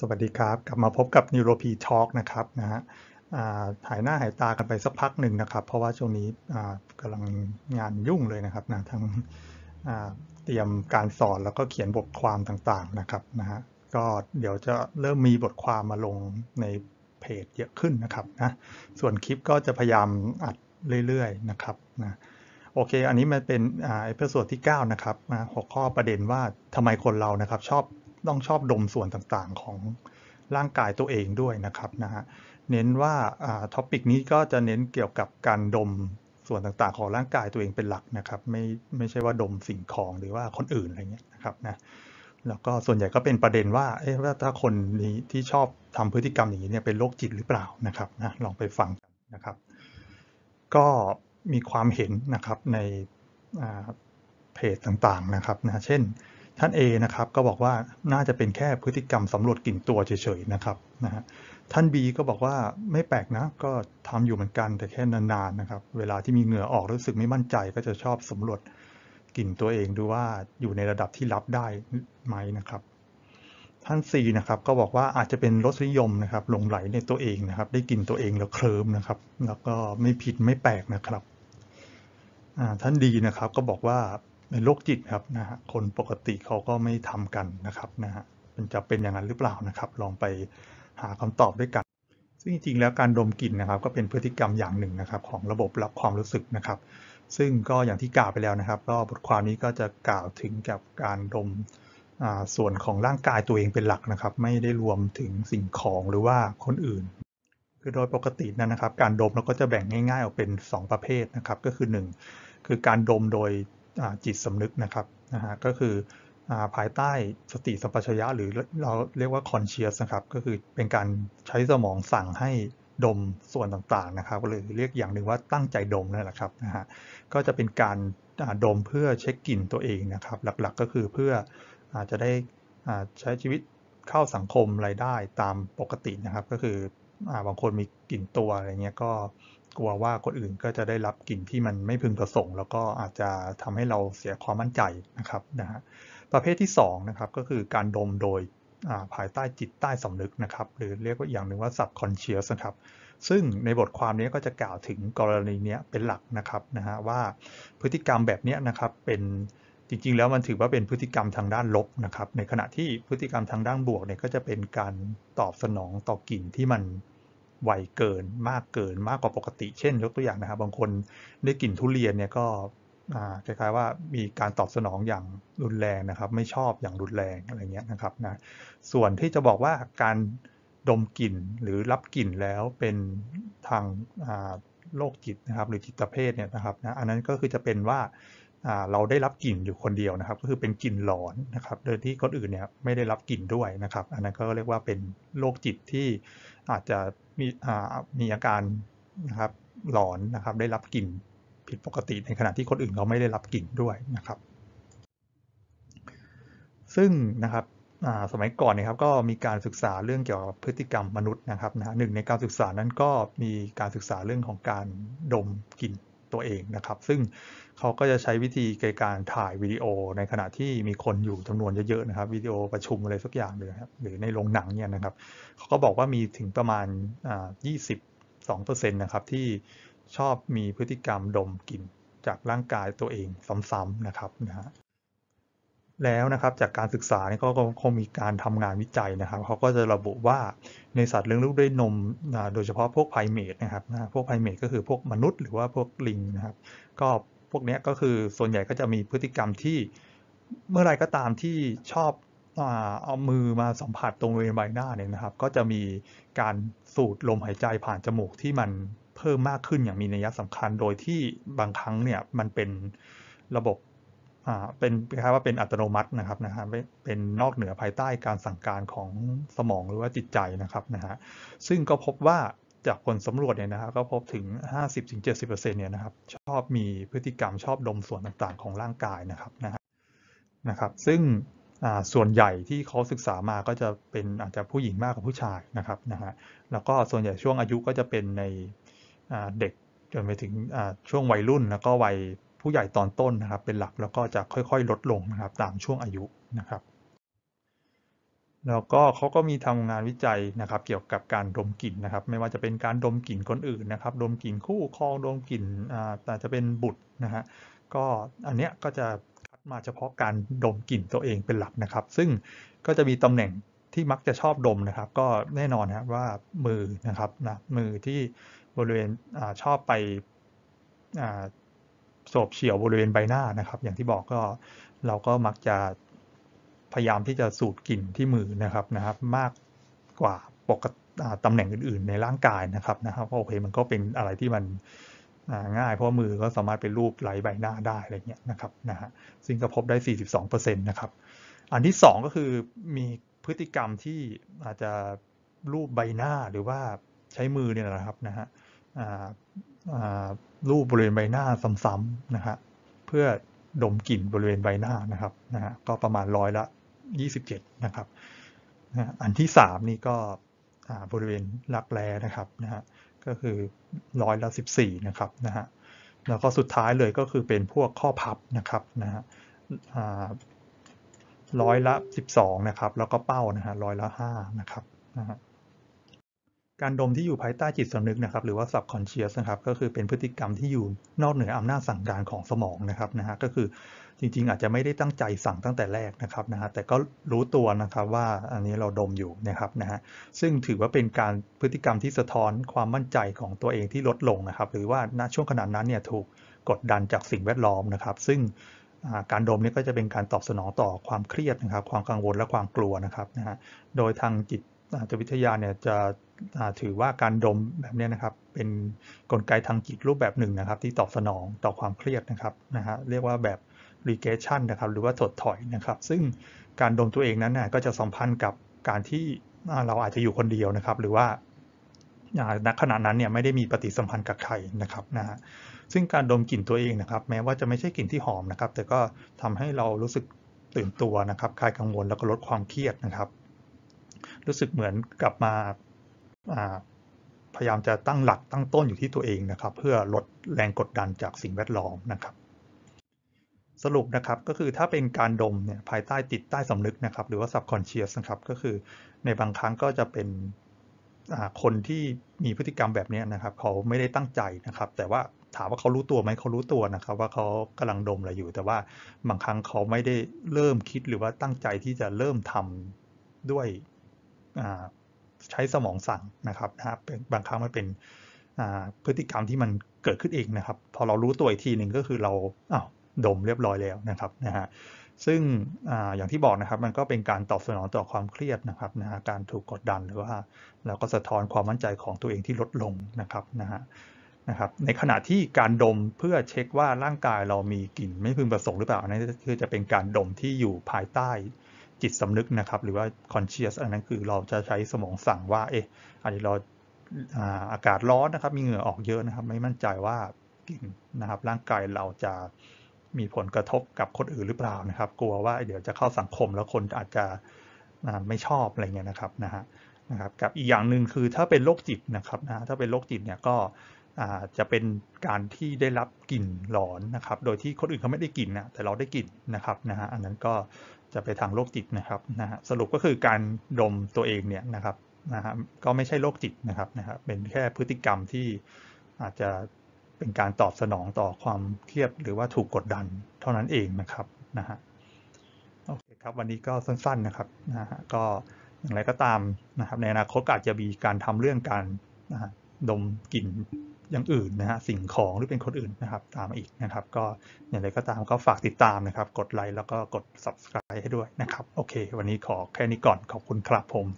สวัสดีครับ กลับมาพบกับ NeuroP Talk นะครับนะฮะหายหน้าหายตากันไปสักพักหนึ่งนะครับ เพราะว่าช่วงนี้กำลังงานยุ่งเลยนะครับนะทั้งเตรียมการสอนแล้วก็เขียนบทความต่างๆนะครับนะฮะก็เดี๋ยวจะเริ่มมีบทความมาลงในเพจเยอะขึ้นนะครับนะส่วนคลิปก็จะพยายามอัดเรื่อยๆนะครับนะโอเคอันนี้มันเป็นเอพิโซดที่ 9 นะครับหัวข้อประเด็นว่าทำไมคนเรานะครับชอบต้องชอบดมส่วนต่างๆของร่างกายตัวเองด้วยนะครับนะฮะเน้นว่าท็อปิกนี้ก็จะเน้นเกี่ยวกับการดมส่วนต่างๆ ของร่างกายตัวเองเป็นหลักนะครับ ไม่ไม่ใช่ว่าดมสิ่งของหรือว่าคนอื่นอะไรเงี้ยนะครับนะแล้วก็ส่วนใหญ่ก็เป็นประเด็นว่าเอ๊ะถ้าคนนี้ที่ชอบทำพฤติกรรมอย่างนี้เนี่ยเป็นโรคจิตหรือเปล่านะครับนะลองไปฟังนะครับ ก็มีความเห็นนะครับในเพจต่างๆนะครับนะเช่นท่าน A นะครับก็บอกว่าน่าจะเป็นแค่พฤติกรรมสำรวจกลิ่นตัวเฉยๆนะครับนะฮะท่าน B ก็บอกว่าไม่แปลกนะก็ทำอยู่เหมือนกันแต่แค่นานๆนะครับ เวลาที่มีเหงื่อออกรู้สึกไม่มั่นใจก็จะชอบสำรวจกลิ่นตัวเองดูว่าอยู่ในระดับที่รับได้ไหมนะครับ ท่าน C นะครับก็บอกว่าอาจจะเป็นรสนิยมนะครับหลงไหลในตัวเองนะครับ ได้กลิ่นตัวเองแล้วเคลิมนะครับ แล้วก็ไม่ผิดไม่แปลกนะครับท่านดีนะครับก็บอกว่าใป็นโรคจิตครับนะฮะ คนปกติเขาก็ไม่ทำกันนะครับนะฮะ มันจะเป็นอย่างนั้นหรือเปล่านะครับ ลองไปหาคำตอบด้วยกัน ซึ่งจริงๆแล้วการดมกลิ่นนะครับ ก็เป็นพฤติกรรมอย่างหนึ่งนะครับ ของระบบรับความรู้สึกนะครับ ซึ่งก็อย่างที่กล่าวไปแล้วนะครับก็บทความนี้ก็จะกล่าวถึงกับการดมส่วนของร่างกายตัวเองเป็นหลักนะครับ ไม่ได้รวมถึงสิ่งของหรือว่าคนอื่น คือโดยปกตินะครับ การดมเราก็จะแบ่งง่ายๆออกเป็น 2 ประเภทนะครับ ก็คือ 1 คือการดมโดยจิตสำนึกนะครับนะฮะก็คือภายใต้สติสัมปชัญญะหรือเราเรียกว่าคอนเชียสนะครับ ก็คือเป็นการใช้สมองสั่งให้ดมส่วนต่างๆนะครับหรือเรียกอย่างหนึ่งว่าตั้งใจดมนั่นแหละครับนะฮะ ก็จะเป็นการดมเพื่อเช็คกลิ่นตัวเองนะครับ หลักๆ ก็คือเพื่ออจะได้ใช้ชีวิตเข้าสังคมไรายได้ตามปกตินะครับก็คือบางคนมีกลิ่นตัวอะไรเงี้ยก็กลัวว่าคนอื่นก็จะได้รับกลิ่นที่มันไม่พึงประสงค์แล้วก็อาจจะทำให้เราเสียความมั่นใจนะครับนะฮะประเภทที่2นะครับก็คือการดมโดยภายใต้จิตใต้สำนึกนะครับหรือเรียกว่าอย่างหนึ่งว่าสับคอนเชียสนะครับซึ่งในบทความนี้ก็จะกล่าวถึงกรณีนี้เป็นหลักนะครับนะฮะว่าพฤติกรรมแบบนี้นะครับเป็นจริงๆ แล้วมันถือว่าเป็นพฤติกรรมทางด้านลบนะครับ ในขณะที่พฤติกรรมทางด้านบวกเนี่ยก็จะเป็นการตอบสนองต่อกลิ่นที่มันไวเกินมากเกินมากกว่าปกติ เช่น ยกตัวอย่างนะครับ บางคนได้กลิ่นทุเรียนเนี่ยก็คล้ายๆว่ามีการตอบสนองอย่างรุนแรงนะครับ ไม่ชอบอย่างรุนแรงอะไรเงี้ยนะครับนะส่วนที่จะบอกว่าการดมกลิ่นหรือรับกลิ่นแล้วเป็นทางโรคจิตนะครับหรือจิตเภทเนี่ยนะครับนะอันนั้นก็คือจะเป็นว่าเราได้รับกลิ่นอยู่คนเดียวนะครับ ก็คือเป็นกลิ่นหลอนนะครับ โดยที่คนอื่นเนี่ยไม่ได้รับกลิ่นด้วยนะครับ อันนั้นก็เรียกว่าเป็นโรคจิตที่อาจจะมีมีอาการนะครับหลอนนะครับ ได้รับกลิ่นผิดปกติในขณะที่คนอื่นเขาไม่ได้รับกลิ่นด้วยนะครับ ซึ่งนะครับสมัยก่อนนะครับ ก็มีการศึกษาเรื่องเกี่ยวกับพฤติกรรมมนุษย์นะครับนะหนึ่งในการศึกษานั้นก็มีการศึกษาเรื่องของการดมกลิ่นตัวเองนะครับ ซึ่งเขาก็จะใช้วิธีการถ่ายวิดีโอในขณะที่มีคนอยู่จำนวนเยอะๆนะครับวิดีโอประชุมอะไรสักอย่างเลยครับหรือในโรงหนังเนี่ยนะครับเขาก็บอกว่ามีถึงประมาณ 22เปอร์เซ็นต์นะครับที่ชอบมีพฤติกรรมดมกลิ่นจากร่างกายตัวเองซ้ำๆนะครับนะฮะแล้วนะครับจากการศึกษานี่ก็คงมีการทำงานวิจัยนะครับเขาก็จะระบุว่าในสัตว์เลี้ยงลูกด้วยนมโดยเฉพาะพวกไพเมทนะครับพวกไพเมทก็คือพวกมนุษย์หรือว่าพวกลิงนะครับก็พวกนี้ก็คือส่วนใหญ่ก็จะมีพฤติกรรมที่เมื่อไรก็ตามที่ชอบเอามือมาสัมผัสตรงบริเวณใบหน้าเนี่ยนะครับ ก็จะมีการสูดลมหายใจผ่านจมูกที่มันเพิ่มมากขึ้นอย่างมีนัยสำคัญโดยที่บางครั้งเนี่ยมันเป็นระบบเป็นคล้ายว่าเป็นอัตโนมัตินะครับนะฮะเป็นนอกเหนือภายใต้การสั่งการของสมองหรือว่าจิตใจนะครับนะฮะซึ่งก็พบว่าจากผลสำรวจเนี่ยนะครับก็พบถึง 50-70%เนี่ยนะครับ ชอบมีพฤติกรรมชอบดมส่วนต่างๆ ของร่างกายนะครับนะนะครับ ซึ่งส่วนใหญ่ที่เขาศึกษามาก็จะเป็นอาจจะผู้หญิงมากกว่าผู้ชายนะครับนะฮะแล้วก็ส่วนใหญ่ช่วงอายุก็จะเป็นในเด็กจนไปถึงช่วงวัยรุ่น แล้วก็วัยผู้ใหญ่ตอนต้นนะครับ เป็นหลักแล้วก็จะค่อยๆ ลดลงนะครับ ตามช่วงอายุนะครับแล้วก็เขาก็มีทำงานวิจัยนะครับเกี่ยวกับการดมกลิ่นนะครับ ไม่ว่าจะเป็นการดมกลิ่นคนอื่นนะครับดมกลิ่นคู่ครองดมกลิ่นอาจจะเป็นบุตรนะฮะก็อันเนี้ยก็จะคัดมาเฉพาะการดมกลิ่นตัวเองเป็นหลักนะครับ ซึ่งก็จะมีตำแหน่งที่มักจะชอบดมนะครับ ก็แน่นอนนะว่ามือนะครับนะมือที่บริเวณอชอบไปโสบเฉียวบริเวณใบหน้านะครับอย่างที่บอกก็เราก็มักจะพยายามที่จะสูดกลิ่นที่มือนะครับนะครับ มากกว่าปกติตำแหน่งอื่นๆในร่างกายนะครับนะครับโอเคมันก็เป็นอะไรที่มันง่าย เพราะมือก็สามารถเป็นรูปไหลใบหน้าได้อะไรเงี้ยนะครับนะฮะซึ่งก็พบได้ 42%นะครับอันที่2ก็คือมีพฤติกรรมที่อาจจะรูปใบหน้าหรือว่าใช้มือเนี่ยนะครับนะฮะรูปบริเวณใบหน้าซ้ำๆนะฮะเพื่อดมกลิ่นบริเวณใบหน้านะครับนะฮะก็ประมาณร้อยละ27นะครับ อันที่ 3 นี่ก็บริเวณรักแร้นะครับนะฮะ ก็คือร้อยละ14 นะครับนะฮะ แล้วก็สุดท้ายเลยก็คือเป็นพวกข้อพับนะครับนะฮะร้อยละ12 นะครับ แล้วก็เป้านะฮะร้อยละ5นะครับนะฮะการดมที่อยู่ภายใต้จิตสำนึกนะครับหรือว่า subconscious นะครับก็คือเป็นพฤติกรรมที่อยู่นอกเหนืออำนาจสั่งการของสมองนะครับนะฮะก็คือจริงๆอาจจะไม่ได้ตั้งใจสั่งตั้งแต่แรกนะครับนะฮะแต่ก็รู้ตัวนะครับว่าอันนี้เราดมอยู่นะครับนะฮะซึ่งถือว่าเป็นการพฤติกรรมที่สะท้อนความมั่นใจของตัวเองที่ลดลงนะครับ หรือว่าณช่วงขนาดนั้นเนี่ยถูกกดดันจากสิ่งแวดล้อมนะครับซึ่งการดมนี่ก็จะเป็นการตอบสนองต่อความเครียดนะครับความกังวลและความกลัวนะครับนะฮะโดยทางจิตจิตวิทยาเนี่ยจะถือว่าการดมแบบนี้นะครับ เป็นนกลไกทางจิตรูปแบบหนึ่งนะครับ ที่ตอบสนองต่อความเครียดนะครับนะฮะเรียกว่าแบบ regression นะครับหรือว่าถดถอยนะครับ ซึ่งการดมตัวเองนั้นน่ยก็จะสัมพันธ์กับการที่เราอาจจะอยู่คนเดียวนะครับ หรือว่าณขณะนั้นเนี่ยไม่ได้มีปฏิสัมพันธ์กับใครนะครับนะฮะซึ่งการดมกลิ่นตัวเองนะครับ แม้ว่าจะไม่ใช่กลิ่นที่หอมนะครับ แต่ก็ทำให้เรารู้สึกตื่นตัวนะครับ คลายกังวลแล้วก็ลดความเครียดนะครับรู้สึกเหมือนกลับมาพยายามจะตั้งหลักตั้งต้นอยู่ที่ตัวเองนะครับ เพื่อลดแรงกดดันจากสิ่งแวดล้อมนะครับ สรุปนะครับก็คือถ้าเป็นการดมเนี่ยภายใต้ติดใต้สำนึกนะครับ หรือว่า subconscious นะครับ ก็คือในบางครั้งก็จะเป็นคนที่มีพฤติกรรมแบบนี้นะครับเขาไม่ได้ตั้งใจนะครับ แต่ว่าถามว่าเขารู้ตัวไหมเขารู้ตัวนะครับ ว่าเขากำลังดมอะไรอยู่ แต่ว่าบางครั้งเขาไม่ได้เริ่มคิดหรือว่าตั้งใจที่จะเริ่มทำด้วยใช้สมองสั่งนะครับนะบบางครั้งมันเป็นพฤติกรรมที่มันเกิดขึ้นเองนะครับ พอเรารู้ตัวอีกทีหนึ่งก็คือเราอ้าวดมเรียบร้อยแล้วนะครับนะฮะซึ่งออย่างที่บอกนะครับมันก็เป็นการตอบสนองต่อความเครียดนะครับนะฮะการถูกกดดันหรือว่า เราก็สะท้อนความมั่นใจของตัวเองที่ลดลงนะครับนะฮะนะครับ ในขณะที่การดมเพื่อเช็คว่าร่างกายเรามีกลิ่น ไม่พึงประสงค์หรือเปล่าอันนี้คือจะเป็นการดมที่อยู่ภายใต้จิตสำนึกนะครับหรือว่า conscious อันนั้นคือเราจะใช้สมองสั่งว่า เอออันนี้เราอากาศร้อนนะครับมีเหงื่อออกเยอะนะครับ ไม่มั่นใจว่ากิ่งนะครับ ร่างกายเราจะมีผลกระทบกับคนอื่นหรือเปล่านะครับ กลัวว่า เดี๋ยวจะเข้าสังคมแล้วคนอาจจะไม่ชอบอะไรเงี้ยนะครับนะฮะ นะครับ กับอีกอย่างหนึ่งคือถ้าเป็นโรคจิตนะครับนะถ้าเป็นโรคจิตเนี่ยก็จะเป็นการที่ได้รับกลิ่นหลอนนะครับ โดยที่คนอื่นเขาไม่ได้กลิ่นนะแต่เราได้กลิ่นนะครับ นะฮะ อันนั้นก็จะไปทางโรคจิตนะครับ นะฮะ สรุปก็คือการดมตัวเองเนี่ยนะครับ นะฮะ ก็ไม่ใช่โรคจิตนะครับ นะฮะเป็นแค่พฤติกรรมที่อาจจะเป็นการตอบสนองต่อความเครียดหรือว่าถูกกดดันเท่านั้นเองนะครับ นะฮะ โอเคครับ วันนี้ก็สั้นๆนะครับ นะฮะ ก็อย่างไรก็ตามนะครับ ในอนาคตอาจจะมีการทำเรื่องการนะฮะดมกลิ่นอย่างอื่นนะฮะสิ่งของหรือเป็นคนอื่นนะครับตามมาอีกนะครับ ก็อย่างไรก็ตามก็ฝากติดตามนะครับ กดไลค์แล้วก็กด subscribe ให้ด้วยนะครับ โอเควันนี้ขอแค่นี้ก่อนขอบคุณครับผม